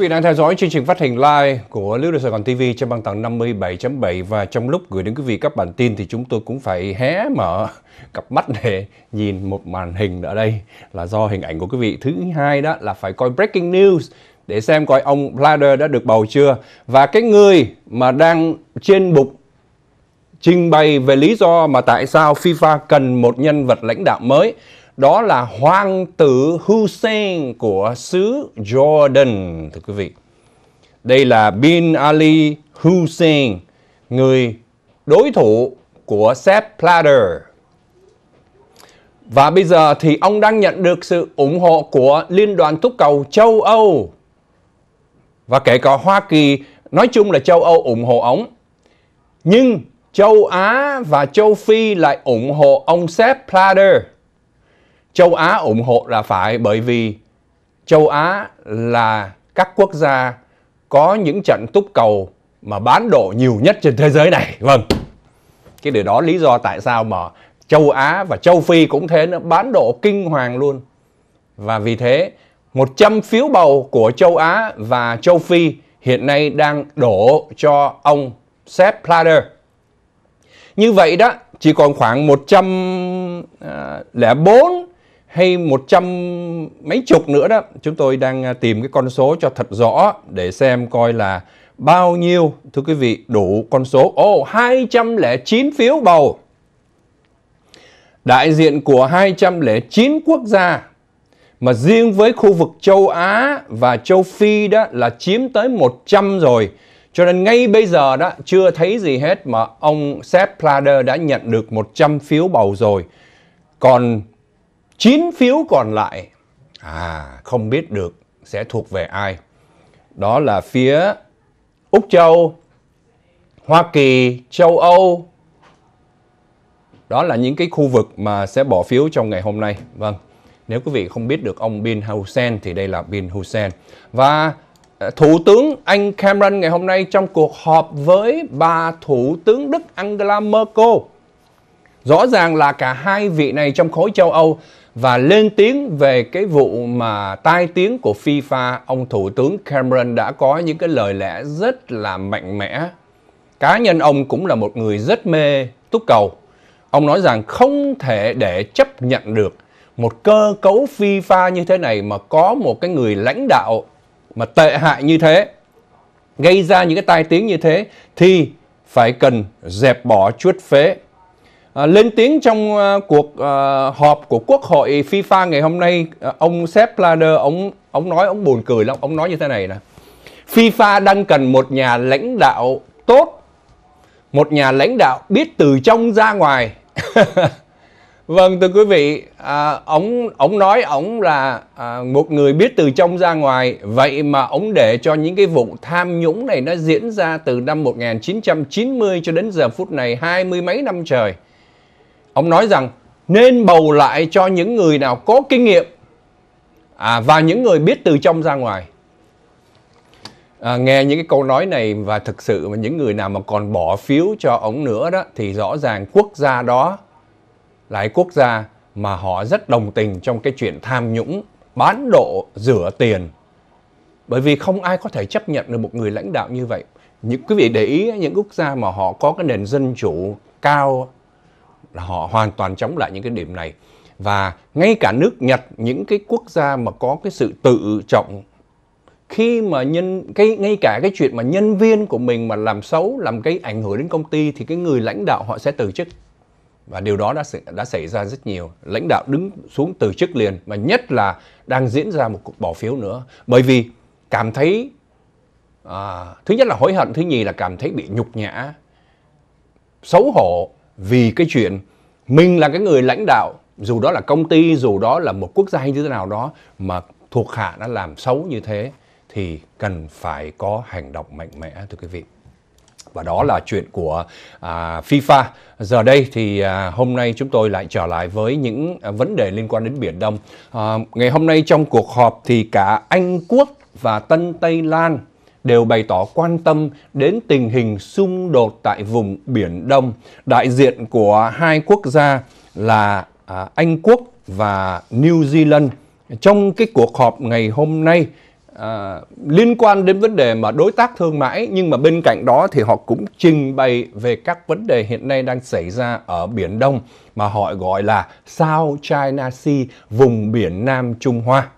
quý vị đang theo dõi chương trình phát hình live của Lưu Đức Sài Gòn TV trên băng tầng 57.7 và trong lúc gửi đến quý vị các bản tin thì chúng tôi cũng phải hé mở cặp mắt để nhìn một màn hình ở đây là do hình ảnh của quý vị. Thứ hai đó là phải coi breaking news để xem coi ông Blatter đã được bầu chưa và cái người mà đang trên bục trình bày về lý do mà tại sao FIFA cần một nhân vật lãnh đạo mới đó là hoàng tử Hussein của xứ Jordan thưa quý vị. Đây là bin Ali Hussein, người đối thủ của Sepp Blatter. Và bây giờ thì ông đang nhận được sự ủng hộ của Liên đoàn Túc cầu châu Âu và kể cả Hoa Kỳ, nói chung là châu Âu ủng hộ ông. Nhưng châu Á và châu Phi lại ủng hộ ông Sepp Blatter châu Á ủng hộ là phải bởi vì châu Á là các quốc gia có những trận túc cầu mà bán độ nhiều nhất trên thế giới này. Vâng. Cái điều đó lý do tại sao mà châu Á và châu Phi cũng thế nữa, bán độ kinh hoàng luôn. Và vì thế, 100 phiếu bầu của châu Á và châu Phi hiện nay đang đổ cho ông Sepp Blatter. Như vậy đó, chỉ còn khoảng 104 hay một trăm mấy chục nữa đó. Chúng tôi đang à, tìm cái con số cho thật rõ để xem coi là bao nhiêu thưa quý vị đủ con số. Ồ lẻ chín phiếu bầu. Đại diện của hai trăm lẻ chín quốc gia mà riêng với khu vực châu Á và châu Phi đó là chiếm tới một trăm rồi. Cho nên ngay bây giờ đó chưa thấy gì hết mà ông Sepp Blatter đã nhận được 100 phiếu bầu rồi. Còn 9 phiếu còn lại à không biết được sẽ thuộc về ai. Đó là phía Úc Châu, Hoa Kỳ, châu Âu. Đó là những cái khu vực mà sẽ bỏ phiếu trong ngày hôm nay. Vâng. Nếu quý vị không biết được ông Bin Hussein thì đây là Bin Hussein. Và ờ, Thủ tướng Anh Cameron ngày hôm nay trong cuộc họp với bà Thủ tướng Đức Angela Merkel. Rõ ràng là cả hai vị này trong khối châu Âu và lên tiếng về cái vụ mà tai tiếng của FIFA, ông Thủ tướng Cameron đã có những cái lời lẽ rất là mạnh mẽ. Cá nhân ông cũng là một người rất mê túc cầu. Ông nói rằng không thể để chấp nhận được một cơ cấu FIFA như thế này mà có một cái người lãnh đạo mà tệ hại như thế, gây ra những cái tai tiếng như thế thì phải cần dẹp bỏ chuốt phế À, lên tiếng trong uh, cuộc uh, họp của Quốc hội FIFA ngày hôm nay, uh, ông Sepp Blatter ông ông nói ông buồn cười lắm, ông nói như thế này nè. FIFA đang cần một nhà lãnh đạo tốt, một nhà lãnh đạo biết từ trong ra ngoài. vâng thưa quý vị, à, ông ông nói ông là à, một người biết từ trong ra ngoài, vậy mà ông để cho những cái vụ tham nhũng này nó diễn ra từ năm 1990 cho đến giờ phút này hai mươi mấy năm trời ông nói rằng nên bầu lại cho những người nào có kinh nghiệm à, và những người biết từ trong ra ngoài à, nghe những cái câu nói này và thực sự mà những người nào mà còn bỏ phiếu cho ông nữa đó thì rõ ràng quốc gia đó là quốc gia mà họ rất đồng tình trong cái chuyện tham nhũng bán độ rửa tiền bởi vì không ai có thể chấp nhận được một người lãnh đạo như vậy những quý vị để ý những quốc gia mà họ có cái nền dân chủ cao là họ hoàn toàn chống lại những cái điểm này và ngay cả nước Nhật những cái quốc gia mà có cái sự tự trọng khi mà nhân cái ngay cả cái chuyện mà nhân viên của mình mà làm xấu làm cái ảnh hưởng đến công ty thì cái người lãnh đạo họ sẽ từ chức và điều đó đã đã xảy ra rất nhiều lãnh đạo đứng xuống từ chức liền và nhất là đang diễn ra một cuộc bỏ phiếu nữa bởi vì cảm thấy à, thứ nhất là hối hận thứ nhì là cảm thấy bị nhục nhã xấu hổ vì cái chuyện mình là cái người lãnh đạo dù đó là công ty dù đó là một quốc gia hay như thế nào đó mà thuộc hạ đã làm xấu như thế thì cần phải có hành động mạnh mẽ thưa quý vị và đó là chuyện của à, FIFA. Giờ đây thì à, hôm nay chúng tôi lại trở lại với những à, vấn đề liên quan đến Biển Đông. À, ngày hôm nay trong cuộc họp thì cả Anh Quốc và Tân Tây Lan đều bày tỏ quan tâm đến tình hình xung đột tại vùng Biển Đông. Đại diện của hai quốc gia là à, Anh Quốc và New Zealand. Trong cái cuộc họp ngày hôm nay, à, liên quan đến vấn đề mà đối tác thương mại nhưng mà bên cạnh đó thì họ cũng trình bày về các vấn đề hiện nay đang xảy ra ở Biển Đông mà họ gọi là South China Sea, vùng biển Nam Trung Hoa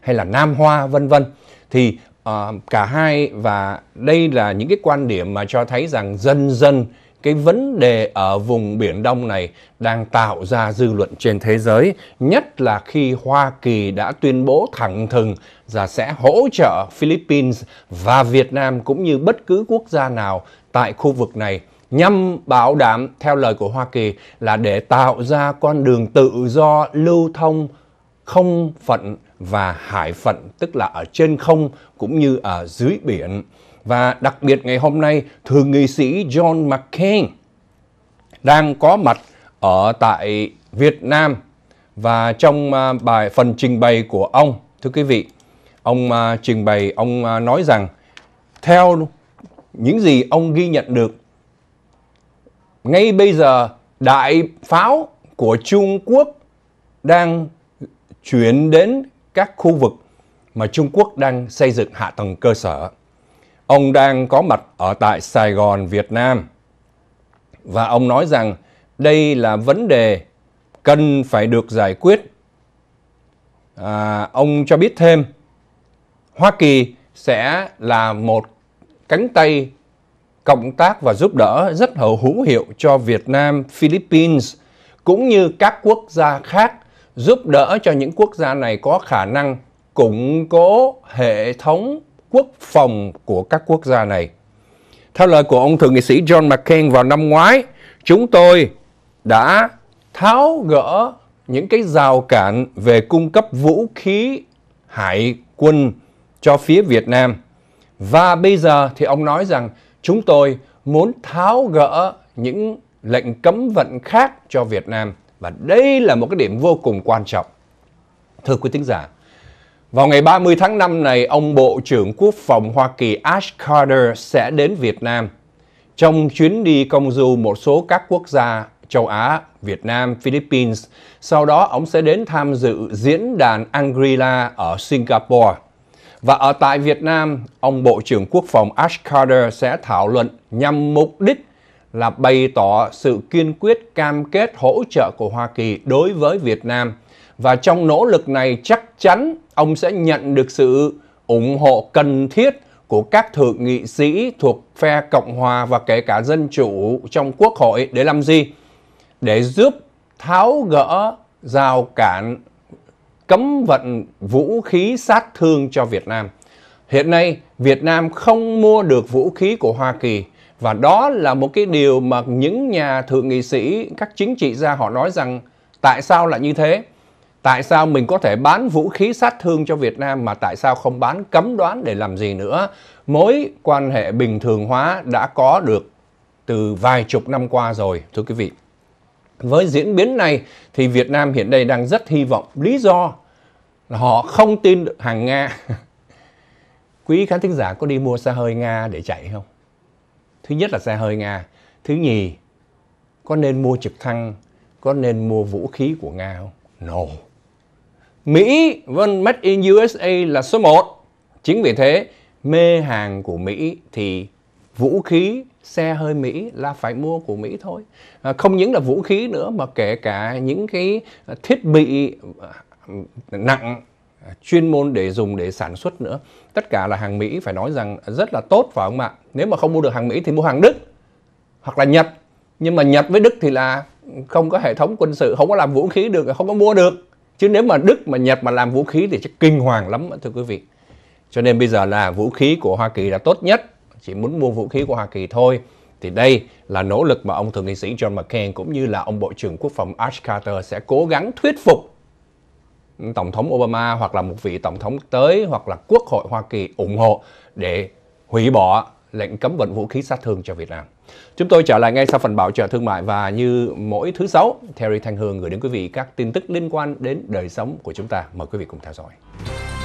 hay là Nam Hoa vân vân. Thì uh, cả hai và đây là những cái quan điểm mà cho thấy rằng dần dần cái vấn đề ở vùng Biển Đông này đang tạo ra dư luận trên thế giới, nhất là khi Hoa Kỳ đã tuyên bố thẳng thừng là sẽ hỗ trợ Philippines và Việt Nam cũng như bất cứ quốc gia nào tại khu vực này nhằm bảo đảm theo lời của Hoa Kỳ là để tạo ra con đường tự do lưu thông không phận và hải phận tức là ở trên không cũng như ở dưới biển. Và đặc biệt ngày hôm nay, thượng nghị sĩ John McCain đang có mặt ở tại Việt Nam và trong à, bài phần trình bày của ông, thưa quý vị, ông à, trình bày ông à, nói rằng theo những gì ông ghi nhận được ngay bây giờ đại pháo của Trung Quốc đang chuyển đến các khu vực mà Trung Quốc đang xây dựng hạ tầng cơ sở. Ông đang có mặt ở tại Sài Gòn, Việt Nam. Và ông nói rằng đây là vấn đề cần phải được giải quyết. À, ông cho biết thêm, Hoa Kỳ sẽ là một cánh tay cộng tác và giúp đỡ rất hữu hữu hiệu cho Việt Nam, Philippines cũng như các quốc gia khác giúp đỡ cho những quốc gia này có khả năng củng cố hệ thống quốc phòng của các quốc gia này. Theo lời của ông thượng nghị sĩ John McCain vào năm ngoái, chúng tôi đã tháo gỡ những cái rào cản về cung cấp vũ khí hải quân cho phía Việt Nam. Và bây giờ thì ông nói rằng chúng tôi muốn tháo gỡ những lệnh cấm vận khác cho Việt Nam. Và đây là một cái điểm vô cùng quan trọng. Thưa quý thính giả, vào ngày 30 tháng 5 này, ông Bộ trưởng Quốc phòng Hoa Kỳ Ash Carter sẽ đến Việt Nam trong chuyến đi công du một số các quốc gia châu Á, Việt Nam, Philippines. Sau đó, ông sẽ đến tham dự diễn đàn Angrila ở Singapore. Và ở tại Việt Nam, ông Bộ trưởng Quốc phòng Ash Carter sẽ thảo luận nhằm mục đích là bày tỏ sự kiên quyết cam kết hỗ trợ của Hoa Kỳ đối với Việt Nam. Và trong nỗ lực này chắc chắn ông sẽ nhận được sự ủng hộ cần thiết của các thượng nghị sĩ thuộc phe Cộng hòa và kể cả Dân Chủ trong Quốc hội để làm gì? Để giúp tháo gỡ rào cản cấm vận vũ khí sát thương cho Việt Nam. Hiện nay, Việt Nam không mua được vũ khí của Hoa Kỳ và đó là một cái điều mà những nhà thượng nghị sĩ các chính trị gia họ nói rằng tại sao lại như thế tại sao mình có thể bán vũ khí sát thương cho Việt Nam mà tại sao không bán cấm đoán để làm gì nữa mối quan hệ bình thường hóa đã có được từ vài chục năm qua rồi thưa quý vị với diễn biến này thì Việt Nam hiện nay đang rất hy vọng lý do là họ không tin được hàng Nga quý khán thính giả có đi mua xe hơi Nga để chạy không thứ nhất là xe hơi nga thứ nhì có nên mua trực thăng có nên mua vũ khí của nga không no mỹ vân made in usa là số 1 chính vì thế mê hàng của mỹ thì vũ khí xe hơi Mỹ là phải mua của Mỹ thôi. À, không những là vũ khí nữa mà kể cả những cái thiết bị à, nặng À, chuyên môn để dùng để sản xuất nữa tất cả là hàng mỹ phải nói rằng rất là tốt phải không ạ nếu mà không mua được hàng mỹ thì mua hàng đức hoặc là nhật nhưng mà nhật với đức thì là không có hệ thống quân sự không có làm vũ khí được không có mua được chứ nếu mà đức mà nhật mà làm vũ khí thì chắc kinh hoàng lắm thưa quý vị cho nên bây giờ là vũ khí của hoa kỳ là tốt nhất chỉ muốn mua vũ khí của hoa kỳ thôi thì đây là nỗ lực mà ông thượng nghị sĩ John McCain cũng như là ông Bộ trưởng Quốc phòng Ash Carter sẽ cố gắng thuyết phục tổng thống Obama hoặc là một vị tổng thống tới hoặc là quốc hội Hoa Kỳ ủng hộ để hủy bỏ lệnh cấm vận vũ khí sát thương cho Việt Nam. Chúng tôi trở lại ngay sau phần bảo trợ thương mại và như mỗi thứ sáu, Terry Thanh Hương gửi đến quý vị các tin tức liên quan đến đời sống của chúng ta. Mời quý vị cùng theo dõi.